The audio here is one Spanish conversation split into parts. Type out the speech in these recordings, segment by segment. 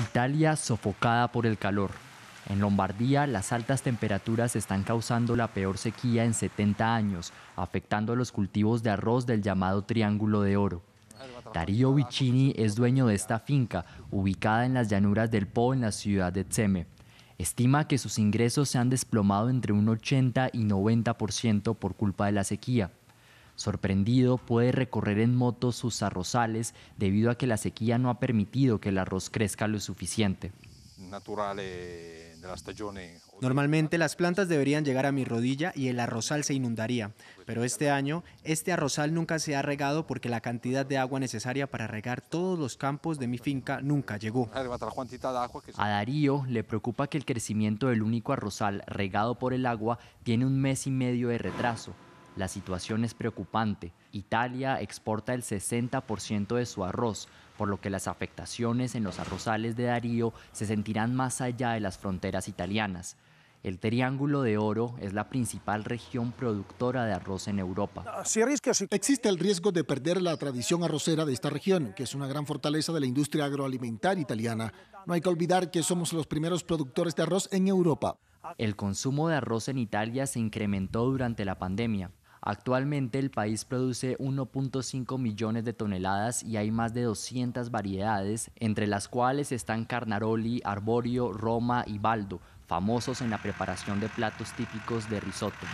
Italia sofocada por el calor. En Lombardía, las altas temperaturas están causando la peor sequía en 70 años, afectando los cultivos de arroz del llamado Triángulo de Oro. Darío Vicini es dueño de esta finca, ubicada en las llanuras del Po, en la ciudad de Tseme. Estima que sus ingresos se han desplomado entre un 80 y 90% por culpa de la sequía. Sorprendido, puede recorrer en moto sus arrozales debido a que la sequía no ha permitido que el arroz crezca lo suficiente. Normalmente las plantas deberían llegar a mi rodilla y el arrozal se inundaría, pero este año este arrozal nunca se ha regado porque la cantidad de agua necesaria para regar todos los campos de mi finca nunca llegó. A Darío le preocupa que el crecimiento del único arrozal regado por el agua tiene un mes y medio de retraso la situación es preocupante. Italia exporta el 60% de su arroz, por lo que las afectaciones en los arrozales de Darío se sentirán más allá de las fronteras italianas. El Triángulo de Oro es la principal región productora de arroz en Europa. Ah, Existe el riesgo de perder la tradición arrocera de esta región, que es una gran fortaleza de la industria agroalimentaria italiana. No hay que olvidar que somos los primeros productores de arroz en Europa. El consumo de arroz en Italia se incrementó durante la pandemia, Actualmente el país produce 1.5 millones de toneladas y hay más de 200 variedades, entre las cuales están Carnaroli, Arborio, Roma y Baldo, famosos en la preparación de platos típicos de risotto.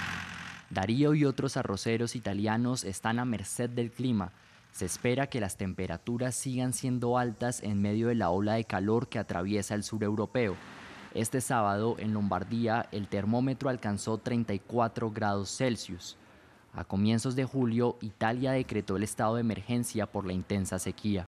Darío y otros arroceros italianos están a merced del clima. Se espera que las temperaturas sigan siendo altas en medio de la ola de calor que atraviesa el sur europeo. Este sábado, en Lombardía, el termómetro alcanzó 34 grados Celsius. A comienzos de julio, Italia decretó el estado de emergencia por la intensa sequía.